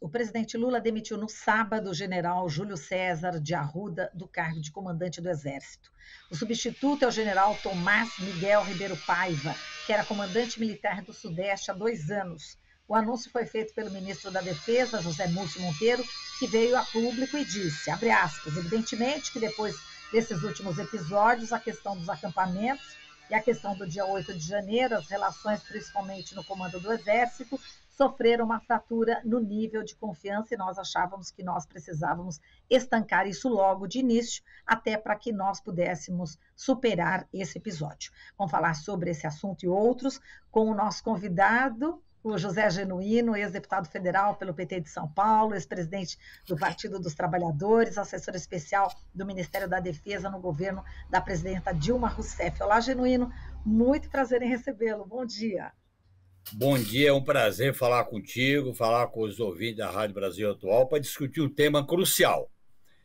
O presidente Lula demitiu no sábado o general Júlio César de Arruda do cargo de comandante do Exército. O substituto é o general Tomás Miguel Ribeiro Paiva, que era comandante militar do Sudeste há dois anos. O anúncio foi feito pelo ministro da Defesa, José Múcio Monteiro, que veio a público e disse, abre aspas, evidentemente que depois desses últimos episódios, a questão dos acampamentos e a questão do dia 8 de janeiro, as relações principalmente no comando do Exército, sofreram uma fratura no nível de confiança e nós achávamos que nós precisávamos estancar isso logo de início, até para que nós pudéssemos superar esse episódio. Vamos falar sobre esse assunto e outros com o nosso convidado, o José Genuíno, ex-deputado federal pelo PT de São Paulo, ex-presidente do Partido dos Trabalhadores, assessor especial do Ministério da Defesa no governo da presidenta Dilma Rousseff. Olá, Genuíno, muito prazer em recebê-lo. Bom dia. Bom dia, é um prazer falar contigo, falar com os ouvintes da Rádio Brasil Atual para discutir um tema crucial.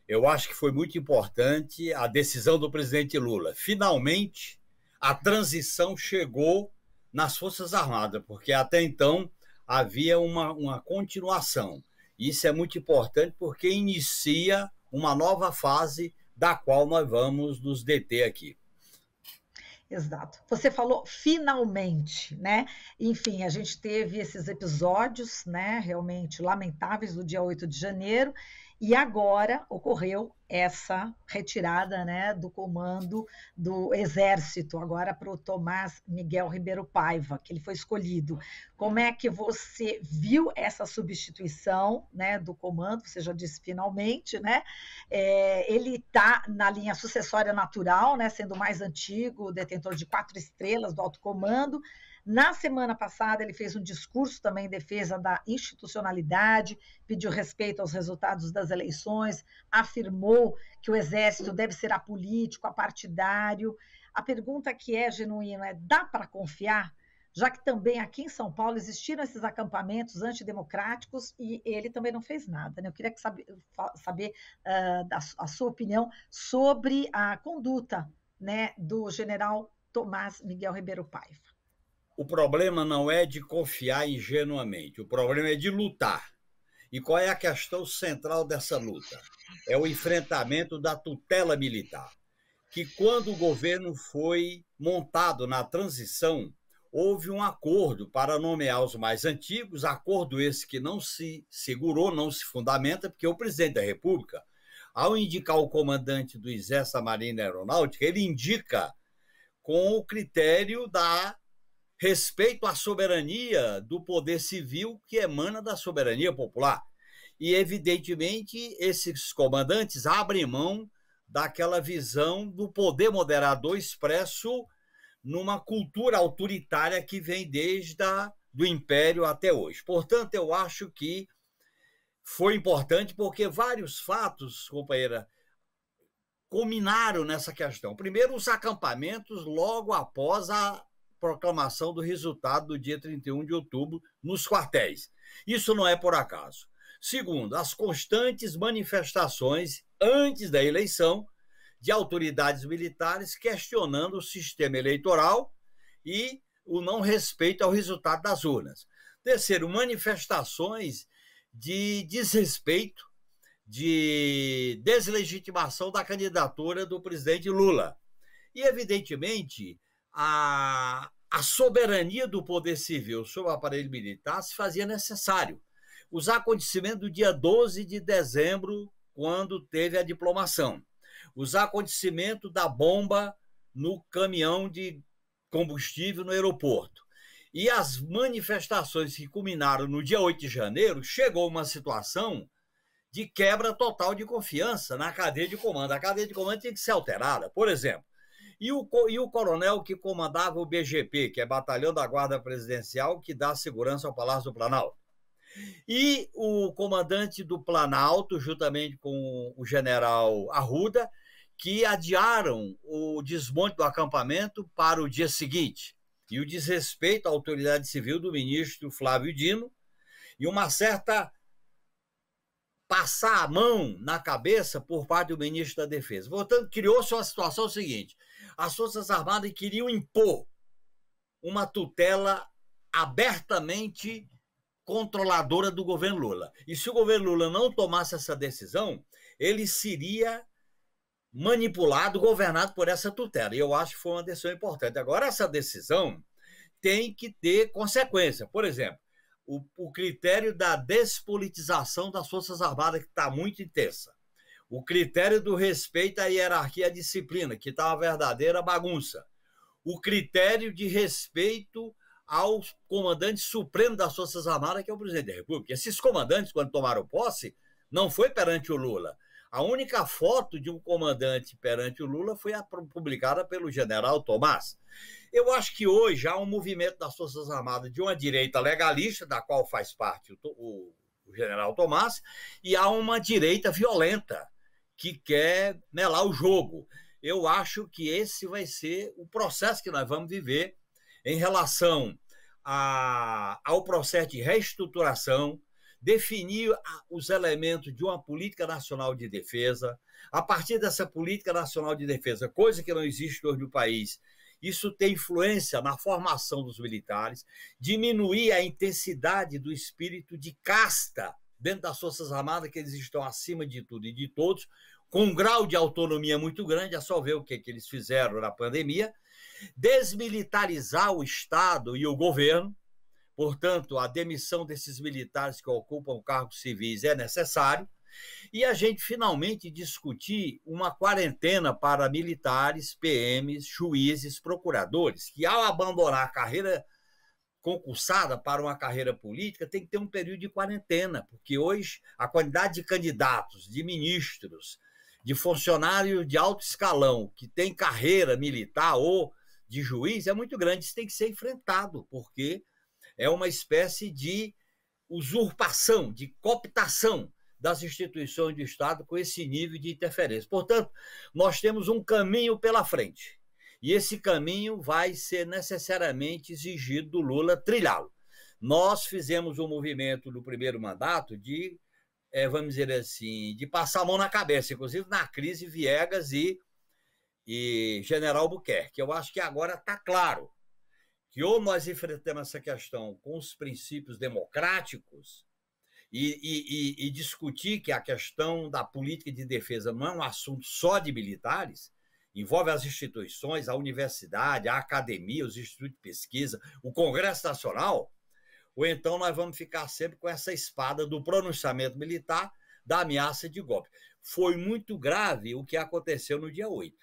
Eu acho que foi muito importante a decisão do presidente Lula. Finalmente, a transição chegou nas Forças Armadas, porque até então havia uma, uma continuação. Isso é muito importante porque inicia uma nova fase da qual nós vamos nos deter aqui. Exato. Você falou finalmente, né? Enfim, a gente teve esses episódios, né, realmente lamentáveis do dia 8 de janeiro, e agora ocorreu essa retirada né, do comando do Exército, agora para o Tomás Miguel Ribeiro Paiva, que ele foi escolhido. Como é que você viu essa substituição né, do comando? Você já disse finalmente, né? É, ele está na linha sucessória natural, né, sendo mais antigo, detentor de quatro estrelas do alto comando. Na semana passada, ele fez um discurso também em defesa da institucionalidade, pediu respeito aos resultados das eleições, afirmou que o Exército deve ser apolítico, apartidário. A pergunta que é genuína é: dá para confiar? Já que também aqui em São Paulo existiram esses acampamentos antidemocráticos e ele também não fez nada. Né? Eu queria que sabe, saber uh, da, a sua opinião sobre a conduta né, do general Tomás Miguel Ribeiro Paiva o problema não é de confiar ingenuamente, o problema é de lutar. E qual é a questão central dessa luta? É o enfrentamento da tutela militar, que quando o governo foi montado na transição, houve um acordo para nomear os mais antigos, acordo esse que não se segurou, não se fundamenta, porque o presidente da República, ao indicar o comandante do Exército da Marinha Aeronáutica, ele indica com o critério da respeito à soberania do poder civil que emana da soberania popular. E, evidentemente, esses comandantes abrem mão daquela visão do poder moderador expresso numa cultura autoritária que vem desde a, do Império até hoje. Portanto, eu acho que foi importante porque vários fatos, companheira, culminaram nessa questão. Primeiro, os acampamentos logo após a proclamação do resultado do dia 31 de outubro nos quartéis. Isso não é por acaso. Segundo, as constantes manifestações antes da eleição de autoridades militares questionando o sistema eleitoral e o não respeito ao resultado das urnas. Terceiro, manifestações de desrespeito, de deslegitimação da candidatura do presidente Lula. E, evidentemente, a, a soberania do poder civil sobre o aparelho militar se fazia necessário. Os acontecimentos do dia 12 de dezembro, quando teve a diplomação, os acontecimentos da bomba no caminhão de combustível no aeroporto. E as manifestações que culminaram no dia 8 de janeiro, chegou uma situação de quebra total de confiança na cadeia de comando. A cadeia de comando tinha que ser alterada. Por exemplo, e o, e o coronel que comandava o BGP, que é Batalhão da Guarda Presidencial, que dá segurança ao Palácio do Planalto. E o comandante do Planalto, juntamente com o general Arruda, que adiaram o desmonte do acampamento para o dia seguinte. E o desrespeito à autoridade civil do ministro Flávio Dino e uma certa passar a mão na cabeça por parte do ministro da Defesa. Portanto, criou-se uma situação seguinte: as Forças Armadas queriam impor uma tutela abertamente controladora do governo Lula. E se o governo Lula não tomasse essa decisão, ele seria manipulado, governado por essa tutela. E eu acho que foi uma decisão importante. Agora, essa decisão tem que ter consequência. Por exemplo, o, o critério da despolitização das Forças Armadas, que está muito intensa o critério do respeito à hierarquia e à disciplina, que está uma verdadeira bagunça. O critério de respeito ao comandante supremo das Forças Armadas, que é o presidente da República. Esses comandantes, quando tomaram posse, não foi perante o Lula. A única foto de um comandante perante o Lula foi publicada pelo general Tomás. Eu acho que hoje há um movimento das Forças Armadas de uma direita legalista, da qual faz parte o, o, o general Tomás, e há uma direita violenta, que quer melar né, o jogo. Eu acho que esse vai ser o processo que nós vamos viver em relação a, ao processo de reestruturação, definir os elementos de uma política nacional de defesa, a partir dessa política nacional de defesa, coisa que não existe hoje no país, isso tem influência na formação dos militares, diminuir a intensidade do espírito de casta dentro das Forças Armadas, que eles estão acima de tudo e de todos, com um grau de autonomia muito grande, é só ver o que, que eles fizeram na pandemia, desmilitarizar o Estado e o governo, portanto, a demissão desses militares que ocupam cargos civis é necessário, e a gente finalmente discutir uma quarentena para militares, PMs, juízes, procuradores, que ao abandonar a carreira concursada para uma carreira política tem que ter um período de quarentena, porque hoje a quantidade de candidatos, de ministros, de funcionários de alto escalão que tem carreira militar ou de juiz é muito grande. Isso tem que ser enfrentado, porque é uma espécie de usurpação, de cooptação das instituições do Estado com esse nível de interferência. Portanto, nós temos um caminho pela frente. E esse caminho vai ser necessariamente exigido do Lula trilhá-lo. Nós fizemos um movimento no primeiro mandato de, é, vamos dizer assim, de passar a mão na cabeça, inclusive na crise Viegas e, e General Buquerque. Eu acho que agora está claro que ou nós enfrentamos essa questão com os princípios democráticos e, e, e, discutir que a questão da política de defesa não é um assunto só de militares, envolve as instituições, a universidade, a academia, os institutos de pesquisa, o Congresso Nacional, ou então nós vamos ficar sempre com essa espada do pronunciamento militar, da ameaça de golpe. Foi muito grave o que aconteceu no dia 8.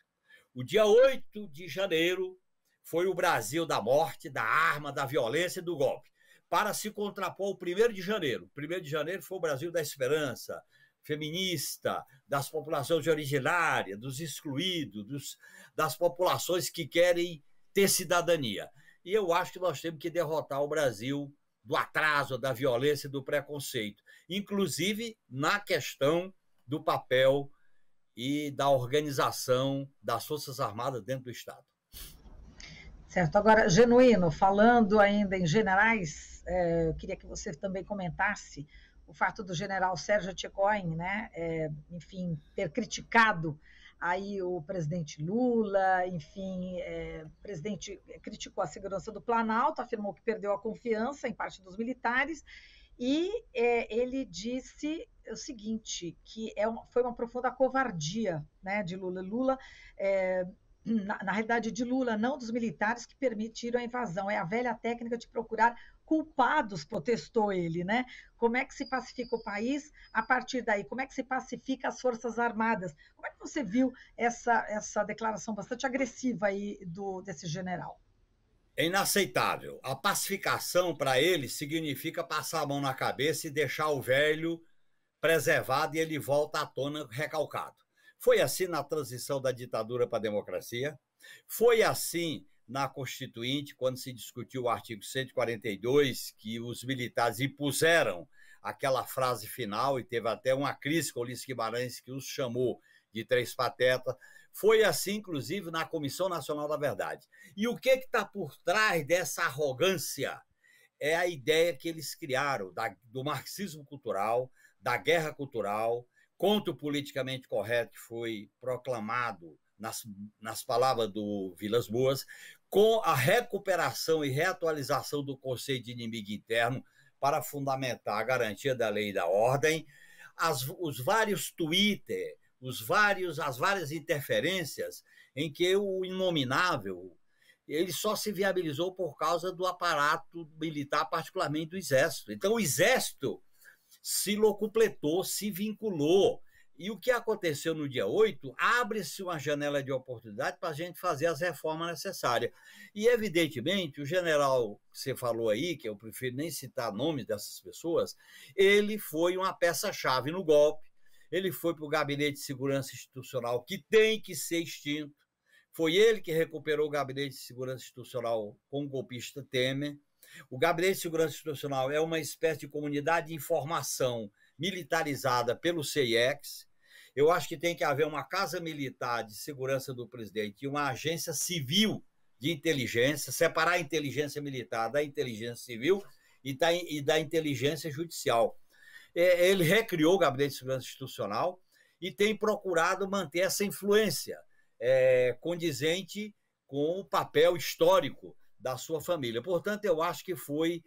O dia 8 de janeiro foi o Brasil da morte, da arma, da violência e do golpe, para se contrapor ao 1 de janeiro. O 1 de janeiro foi o Brasil da esperança, feminista, das populações originárias, dos excluídos, dos, das populações que querem ter cidadania. E eu acho que nós temos que derrotar o Brasil do atraso, da violência e do preconceito, inclusive na questão do papel e da organização das Forças Armadas dentro do Estado. Certo. Agora, Genuíno, falando ainda em generais, eh, eu queria que você também comentasse o fato do general Sérgio Tchecoin, né, é, enfim, ter criticado aí o presidente Lula, enfim, é, o presidente criticou a segurança do Planalto, afirmou que perdeu a confiança em parte dos militares, e é, ele disse o seguinte, que é foi uma profunda covardia né, de Lula. Lula é, na, na realidade de Lula, não dos militares que permitiram a invasão. É a velha técnica de procurar culpados, protestou ele, né? Como é que se pacifica o país a partir daí? Como é que se pacifica as Forças Armadas? Como é que você viu essa, essa declaração bastante agressiva aí do, desse general? É inaceitável. A pacificação para ele significa passar a mão na cabeça e deixar o velho preservado e ele volta à tona recalcado. Foi assim na transição da ditadura para a democracia, foi assim na Constituinte, quando se discutiu o artigo 142, que os militares impuseram aquela frase final, e teve até uma crise com o Ulisses Guimarães, que os chamou de três patetas. Foi assim, inclusive, na Comissão Nacional da Verdade. E o que está por trás dessa arrogância? É a ideia que eles criaram da, do marxismo cultural, da guerra cultural, contra o politicamente correto que foi proclamado nas, nas palavras do Vilas Boas, com a recuperação e reatualização do conceito de inimigo interno para fundamentar a garantia da lei e da ordem, as, os vários Twitter, os vários, as várias interferências em que o inominável ele só se viabilizou por causa do aparato militar, particularmente do exército. Então o exército se locupletou, se vinculou e o que aconteceu no dia 8, abre-se uma janela de oportunidade para a gente fazer as reformas necessárias. E, evidentemente, o general que você falou aí, que eu prefiro nem citar nomes dessas pessoas, ele foi uma peça-chave no golpe, ele foi para o Gabinete de Segurança Institucional, que tem que ser extinto. Foi ele que recuperou o Gabinete de Segurança Institucional com o golpista Temer. O Gabinete de Segurança Institucional é uma espécie de comunidade de informação militarizada pelo CIEX, eu acho que tem que haver uma casa militar de segurança do presidente e uma agência civil de inteligência, separar a inteligência militar da inteligência civil e da, e da inteligência judicial. É, ele recriou o Gabinete de Segurança Institucional e tem procurado manter essa influência é, condizente com o papel histórico da sua família. Portanto, eu acho que foi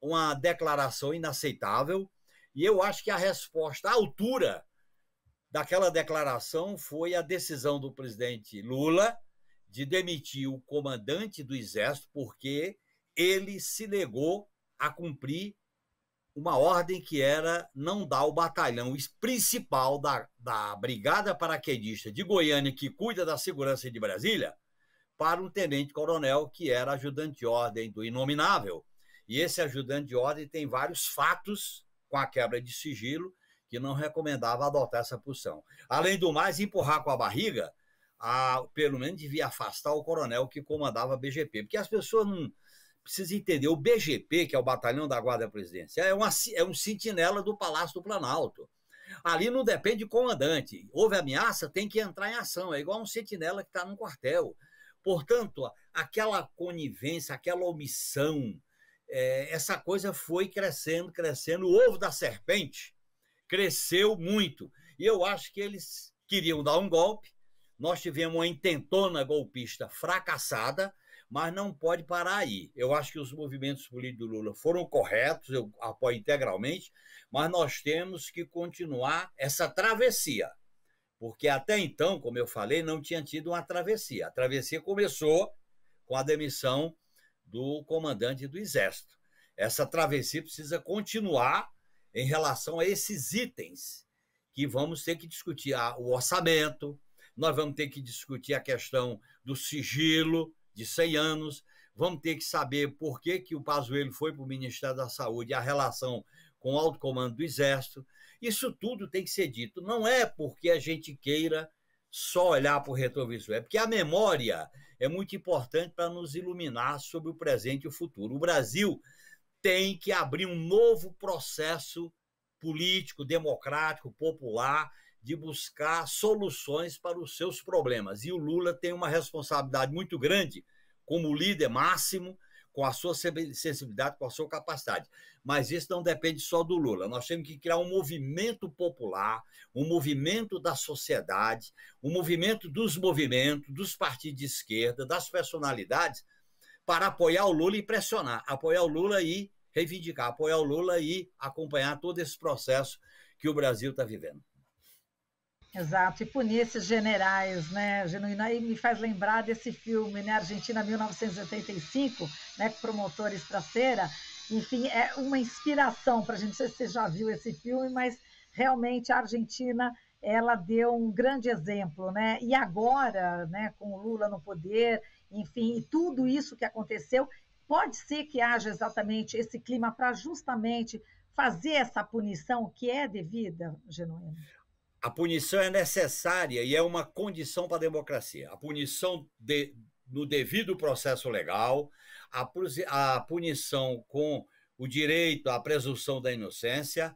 uma declaração inaceitável e eu acho que a resposta à altura daquela declaração foi a decisão do presidente Lula de demitir o comandante do Exército, porque ele se negou a cumprir uma ordem que era não dar o batalhão principal da, da Brigada Paraquedista de Goiânia, que cuida da segurança de Brasília, para um tenente-coronel que era ajudante de ordem do Inominável. E esse ajudante de ordem tem vários fatos com a quebra de sigilo que não recomendava adotar essa posição. Além do mais, empurrar com a barriga, a, pelo menos devia afastar o coronel que comandava a BGP, porque as pessoas não precisam entender. O BGP, que é o Batalhão da Guarda Presidencial, é, uma, é um sentinela do Palácio do Planalto. Ali não depende de comandante. Houve ameaça, tem que entrar em ação. É igual um sentinela que está num quartel. Portanto, aquela conivência, aquela omissão, é, essa coisa foi crescendo, crescendo. O ovo da serpente cresceu muito. E eu acho que eles queriam dar um golpe. Nós tivemos uma intentona golpista fracassada, mas não pode parar aí. Eu acho que os movimentos políticos do Lula foram corretos, eu apoio integralmente, mas nós temos que continuar essa travessia. Porque até então, como eu falei, não tinha tido uma travessia. A travessia começou com a demissão do comandante do Exército. Essa travessia precisa continuar em relação a esses itens que vamos ter que discutir ah, o orçamento, nós vamos ter que discutir a questão do sigilo de 100 anos, vamos ter que saber por que, que o Pazuello foi para o Ministério da Saúde, a relação com o alto comando do Exército. Isso tudo tem que ser dito. Não é porque a gente queira só olhar para o retrovisor, é porque a memória é muito importante para nos iluminar sobre o presente e o futuro. O Brasil tem que abrir um novo processo político, democrático, popular, de buscar soluções para os seus problemas. E o Lula tem uma responsabilidade muito grande como líder máximo, com a sua sensibilidade, com a sua capacidade. Mas isso não depende só do Lula. Nós temos que criar um movimento popular, um movimento da sociedade, um movimento dos movimentos, dos partidos de esquerda, das personalidades, para apoiar o Lula e pressionar, apoiar o Lula e reivindicar, apoiar o Lula e acompanhar todo esse processo que o Brasil está vivendo. Exato, e punir esses generais, né, genuína, e me faz lembrar desse filme, né, Argentina 1985, né, Promotores Traseira, enfim, é uma inspiração para a gente, não sei se você já viu esse filme, mas realmente a Argentina, ela deu um grande exemplo, né, e agora, né, com o Lula no poder, enfim, e tudo isso que aconteceu, Pode ser que haja exatamente esse clima para justamente fazer essa punição que é devida, Genuíno? A punição é necessária e é uma condição para a democracia. A punição de, no devido processo legal, a, a punição com o direito à presunção da inocência,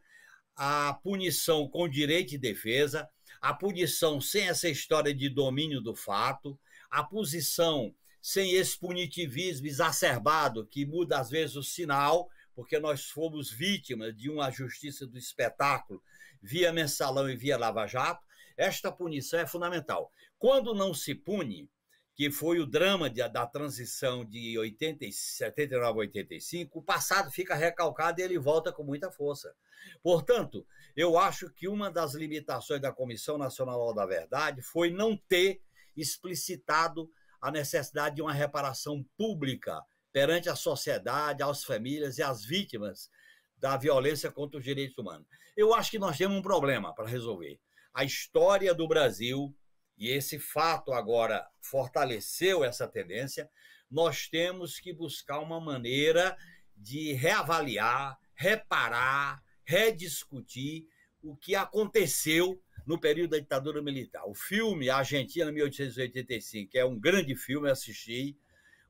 a punição com direito de defesa, a punição sem essa história de domínio do fato, a posição sem esse punitivismo exacerbado que muda às vezes o sinal, porque nós fomos vítimas de uma justiça do espetáculo via mensalão e via lava-jato. Esta punição é fundamental. Quando não se pune, que foi o drama de, da transição de 80, 79 a 85, o passado fica recalcado e ele volta com muita força. Portanto, eu acho que uma das limitações da Comissão Nacional da Verdade foi não ter explicitado a necessidade de uma reparação pública perante a sociedade, às famílias e às vítimas da violência contra os direitos humanos. Eu acho que nós temos um problema para resolver. A história do Brasil, e esse fato agora fortaleceu essa tendência, nós temos que buscar uma maneira de reavaliar, reparar, rediscutir o que aconteceu no período da ditadura militar. O filme Argentina 1885, que é um grande filme, assisti.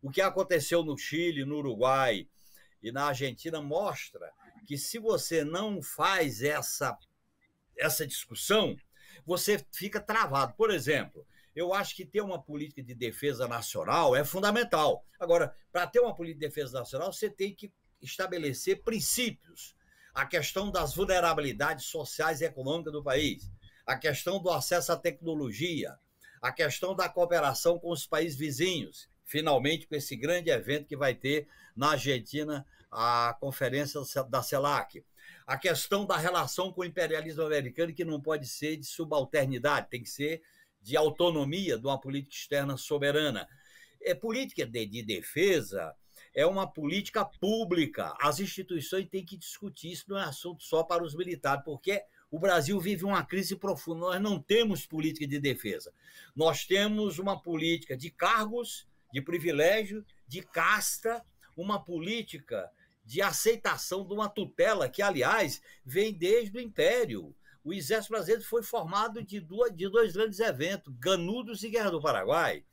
O que aconteceu no Chile, no Uruguai e na Argentina mostra que se você não faz essa, essa discussão, você fica travado. Por exemplo, eu acho que ter uma política de defesa nacional é fundamental. Agora, para ter uma política de defesa nacional, você tem que estabelecer princípios. A questão das vulnerabilidades sociais e econômicas do país a questão do acesso à tecnologia, a questão da cooperação com os países vizinhos, finalmente com esse grande evento que vai ter na Argentina a conferência da CELAC. A questão da relação com o imperialismo americano, que não pode ser de subalternidade, tem que ser de autonomia de uma política externa soberana. É política de, de defesa, é uma política pública. As instituições têm que discutir isso, não é assunto só para os militares, porque o Brasil vive uma crise profunda. Nós não temos política de defesa. Nós temos uma política de cargos, de privilégio, de casta, uma política de aceitação de uma tutela que, aliás, vem desde o Império. O Exército Brasileiro foi formado de, duas, de dois grandes eventos, Ganudos e Guerra do Paraguai.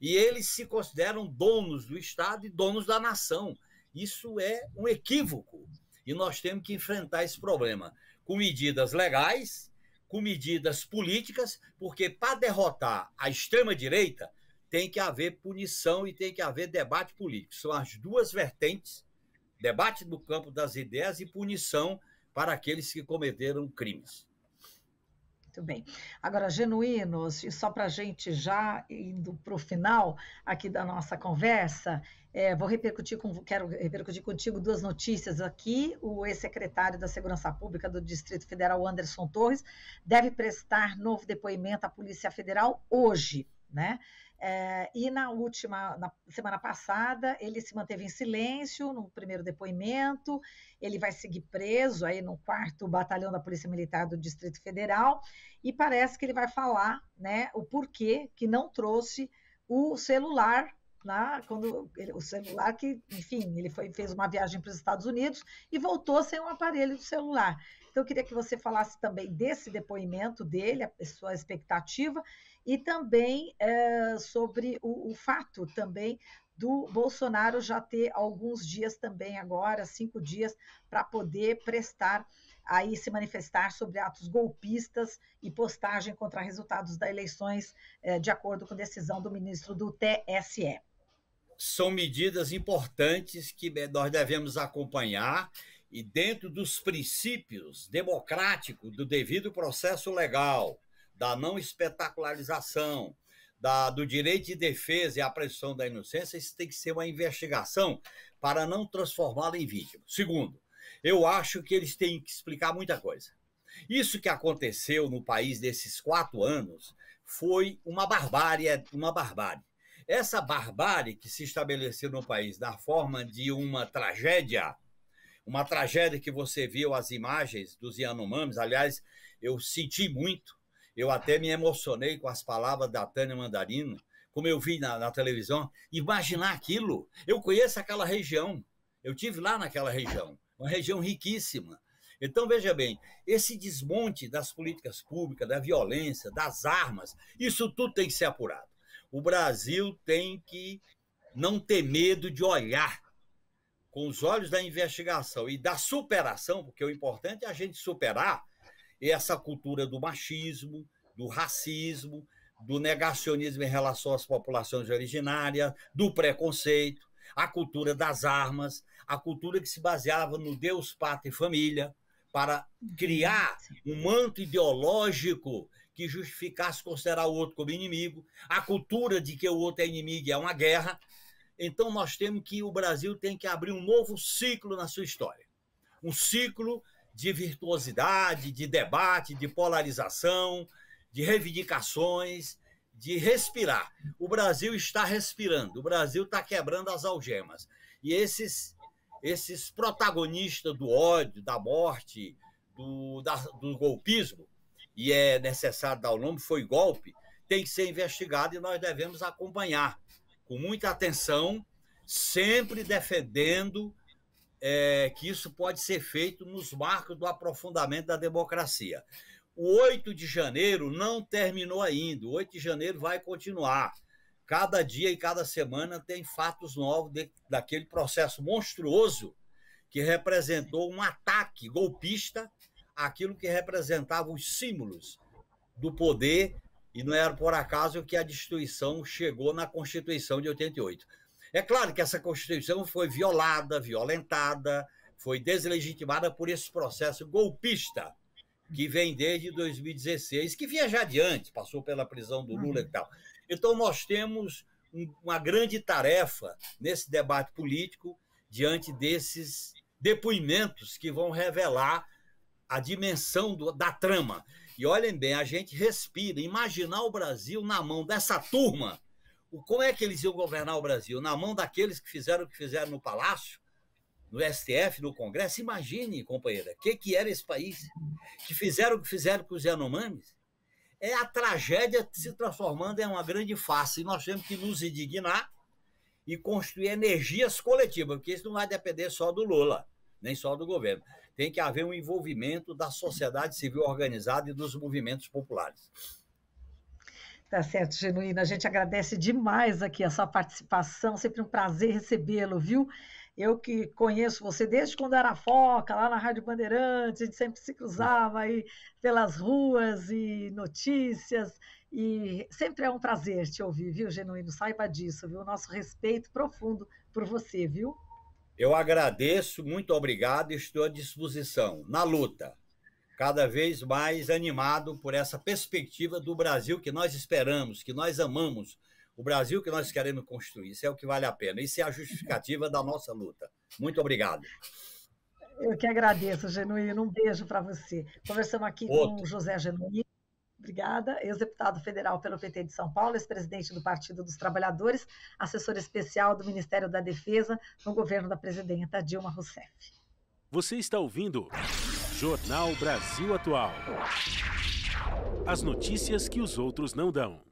E eles se consideram donos do Estado e donos da nação. Isso é um equívoco. E nós temos que enfrentar esse problema com medidas legais, com medidas políticas, porque para derrotar a extrema-direita tem que haver punição e tem que haver debate político. São as duas vertentes: debate no campo das ideias e punição para aqueles que cometeram crimes. Muito bem. Agora, genuínos, e só para a gente já indo para o final aqui da nossa conversa, é, vou repercutir com, quero repercutir contigo duas notícias aqui. O ex-secretário da Segurança Pública do Distrito Federal, Anderson Torres, deve prestar novo depoimento à Polícia Federal hoje, né? É, e na última, na semana passada, ele se manteve em silêncio no primeiro depoimento. Ele vai seguir preso aí no quarto batalhão da Polícia Militar do Distrito Federal e parece que ele vai falar, né, o porquê que não trouxe o celular quando ele, o celular que, enfim, ele foi, fez uma viagem para os Estados Unidos e voltou sem um aparelho de celular. Então, eu queria que você falasse também desse depoimento dele, a sua expectativa, e também é, sobre o, o fato também do Bolsonaro já ter alguns dias também agora, cinco dias, para poder prestar aí se manifestar sobre atos golpistas e postagem contra resultados das eleições, eh, de acordo com decisão do ministro do TSE são medidas importantes que nós devemos acompanhar e dentro dos princípios democráticos do devido processo legal, da não espetacularização, da, do direito de defesa e a presunção da inocência, isso tem que ser uma investigação para não transformá-la em vítima. Segundo, eu acho que eles têm que explicar muita coisa. Isso que aconteceu no país nesses quatro anos foi uma barbárie, é, uma barbárie. Essa barbárie que se estabeleceu no país da forma de uma tragédia, uma tragédia que você viu as imagens dos Yanomamis, aliás, eu senti muito, eu até me emocionei com as palavras da Tânia Mandarino, como eu vi na, na televisão, imaginar aquilo. Eu conheço aquela região, eu tive lá naquela região, uma região riquíssima. Então, veja bem, esse desmonte das políticas públicas, da violência, das armas, isso tudo tem que ser apurado o Brasil tem que não ter medo de olhar com os olhos da investigação e da superação, porque o importante é a gente superar essa cultura do machismo, do racismo, do negacionismo em relação às populações originárias, do preconceito, a cultura das armas, a cultura que se baseava no Deus, pátria e família, para criar um manto ideológico que justificasse considerar o outro como inimigo, a cultura de que o outro é inimigo e é uma guerra. Então nós temos que o Brasil tem que abrir um novo ciclo na sua história. Um ciclo de virtuosidade, de debate, de polarização, de reivindicações, de respirar. O Brasil está respirando, o Brasil está quebrando as algemas. E esses esses protagonistas do ódio, da morte, do, da, do golpismo, e é necessário dar o nome, foi golpe, tem que ser investigado e nós devemos acompanhar com muita atenção, sempre defendendo é, que isso pode ser feito nos marcos do aprofundamento da democracia. O 8 de janeiro não terminou ainda, o 8 de janeiro vai continuar. Cada dia e cada semana tem fatos novos de, daquele processo monstruoso que representou um ataque golpista aquilo que representava os símbolos do poder, e não era por acaso que a destituição chegou na Constituição de 88. É claro que essa Constituição foi violada, violentada, foi deslegitimada por esse processo golpista que vem desde 2016, que vinha já adiante, passou pela prisão do Lula e uhum. tal. Então, nós temos um, uma grande tarefa nesse debate político diante desses depoimentos que vão revelar a dimensão do, da trama. E olhem bem, a gente respira. Imaginar o Brasil na mão dessa turma. O, como é que eles iam governar o Brasil? Na mão daqueles que fizeram o que fizeram no Palácio, no STF, no Congresso? Imagine, companheira, o que, que era esse país? Que fizeram o que fizeram com os Yanomamis? É a tragédia se transformando em uma grande face. E nós temos que nos indignar e construir energias coletivas, porque isso não vai depender só do Lula, nem só do governo tem que haver um envolvimento da sociedade civil organizada e dos movimentos populares. Tá certo, Genuína. A gente agradece demais aqui a sua participação, sempre um prazer recebê-lo, viu? Eu que conheço você desde quando era foca, lá na Rádio Bandeirantes, a gente sempre se cruzava aí pelas ruas e notícias, e sempre é um prazer te ouvir, viu, Genuíno? Saiba disso, viu? Nosso respeito profundo por você, viu? Eu agradeço, muito obrigado, estou à disposição na luta. Cada vez mais animado por essa perspectiva do Brasil que nós esperamos, que nós amamos, o Brasil que nós queremos construir. Isso é o que vale a pena. Isso é a justificativa da nossa luta. Muito obrigado. Eu que agradeço, Genuíno. Um beijo para você. Conversamos aqui Outro. com o José Genuíno, Obrigada. Ex-deputado federal pelo PT de São Paulo, ex-presidente do Partido dos Trabalhadores, assessor especial do Ministério da Defesa no governo da presidenta Dilma Rousseff. Você está ouvindo Jornal Brasil Atual. As notícias que os outros não dão.